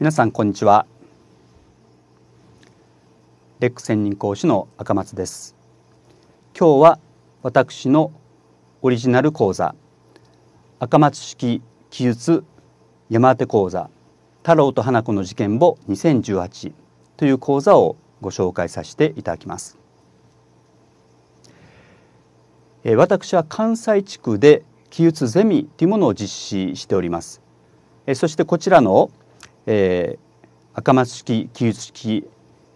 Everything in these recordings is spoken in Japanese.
皆さんこんにちはレック専任講師の赤松です今日は私のオリジナル講座赤松式記述山手講座太郎と花子の事件簿2018という講座をご紹介させていただきますえ私は関西地区で記述ゼミというものを実施しておりますえそしてこちらのえー、赤松式記述式、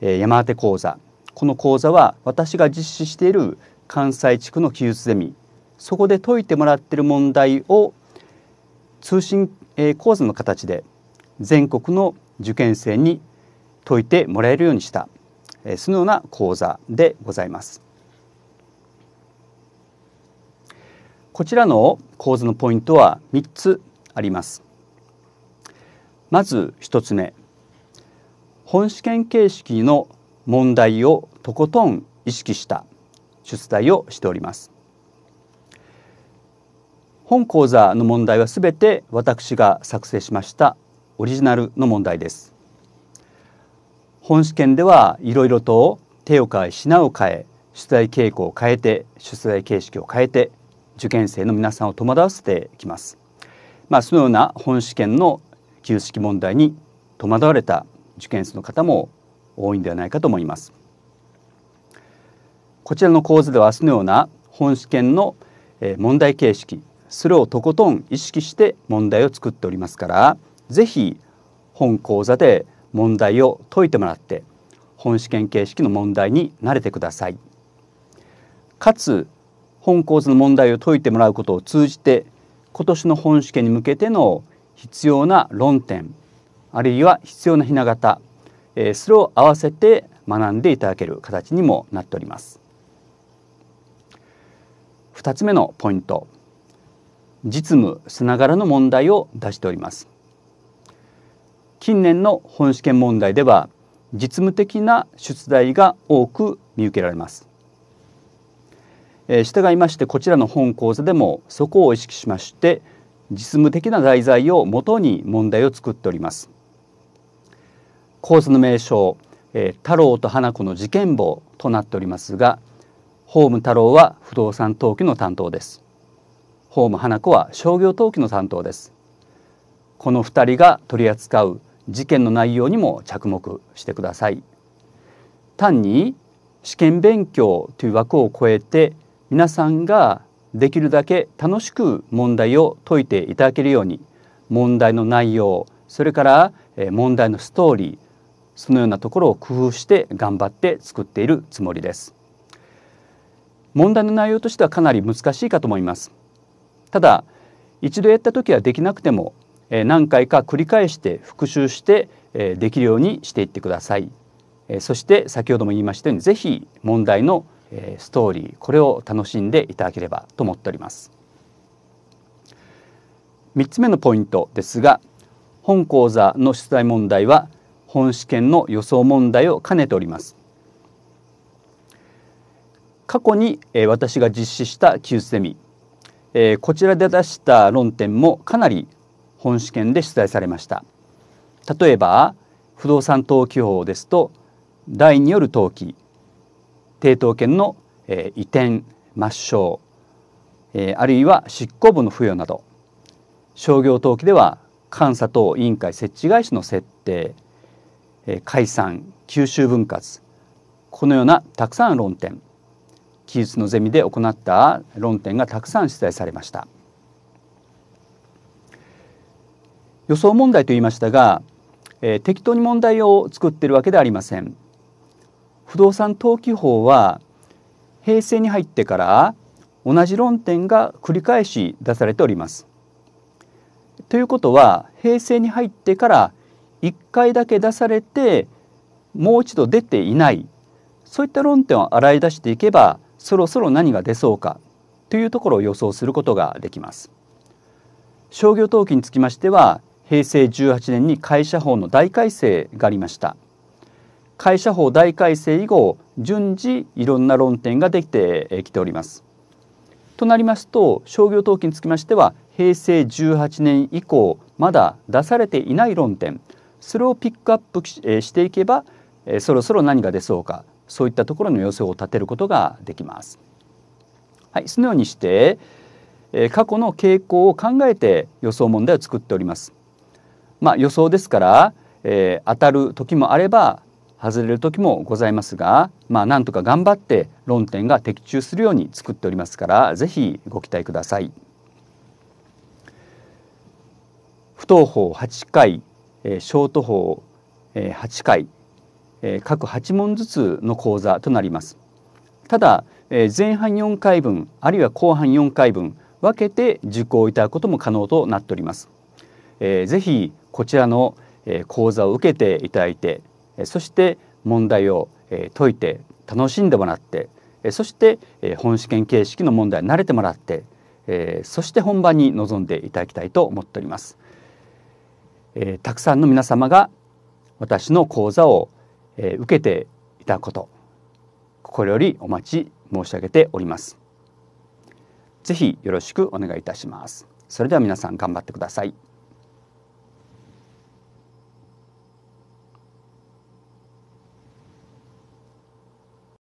えー、山当講座この講座は私が実施している関西地区の記述ゼミそこで解いてもらっている問題を通信、えー、講座の形で全国の受験生に解いてもらえるようにした、えー、そのような講座でございます。こちらの講座のポイントは3つあります。まず1つ目本試験形式の問題をとことん意識した出題をしております本講座の問題はすべて私が作成しましたオリジナルの問題です本試験ではいろいろと手を変え品を変え出題傾向を変えて出題形式を変えて受験生の皆さんを戸惑わせてきますまあそのような本試験の旧式問題に戸惑われた受験生の方も多いんではないかと思います。こちらの講座では明日のような本試験の問題形式それをとことん意識して問題を作っておりますから是非本講座で問題を解いてもらって本試験形式の問題に慣れてください。かつ本講座の問題を解いてもらうことを通じて今年の本試験に向けての必要な論点あるいは必要なひな形、えー、それを合わせて学んでいただける形にもなっております。2つ目のポイント実務さながらの問題を出しております。近年の本試験問題では実務的な出題が多く見受けられます。えー、従いましてこちらの本講座でもそこを意識しまして実務的な題材をもとに問題を作っておりますコースの名称、えー、太郎と花子の事件簿となっておりますがホーム太郎は不動産登記の担当ですホーム花子は商業登記の担当ですこの2人が取り扱う事件の内容にも着目してください単に試験勉強という枠を超えて皆さんができるだけ楽しく問題を解いていただけるように問題の内容それから問題のストーリーそのようなところを工夫して頑張って作っているつもりです問題の内容としてはかなり難しいかと思いますただ一度やった時はできなくても何回か繰り返して復習してできるようにしていってくださいそして先ほども言いましたようにぜひ問題のえストーリーこれを楽しんでいただければと思っております3つ目のポイントですが本講座の出題問題は本試験の予想問題を兼ねております過去に私が実施したキューセミこちらで出した論点もかなり本試験で出題されました例えば不動産登記法ですと第2による登記抵当権の、移転抹消、あるいは執行部の付与など商業登記では監査等委員会設置会社の設定、解散吸収分割このようなたくさん論点記述のゼミで行った論点がたくさん出題されました予想問題と言いましたが、適当に問題を作っているわけではありません不動産登記法は平成に入ってから同じ論点が繰り返し出されております。ということは平成に入ってから1回だけ出されてもう一度出ていないそういった論点を洗い出していけばそろそろ何が出そうかというところを予想することができます。商業登記につきましては平成18年に会社法の大改正がありました。会社法大改正以後順次いろんな論点ができてきております。となりますと商業登記につきましては平成18年以降まだ出されていない論点それをピックアップしていけばえそろそろ何が出そうかそういったところの予想を立てることができます。はい、そのようにしてえ過去の傾向を考えて予想問題を作っております。まあ、予想ですから、えー、当たる時もあれば外れる時もございますが、まあ、なんとか頑張って論点が的中するように作っておりますから是非ご期待ください。不登法8回、えー、ショート法、えー、8回、えー、各8問ずつの講座となります。ただ、えー、前半4回分あるいは後半4回分分けて受講いただくことも可能となっております。えー、ぜひこちらの講座を受けていただいてそして問題を解いて楽しんでもらってそして本試験形式の問題に慣れてもらってそして本番に臨んでいただきたいと思っております。たくさんの皆様が私の講座を受けていただくこと心よりお待ち申し上げております。ぜひよろしくお願いいたします。それでは皆さん頑張ってください。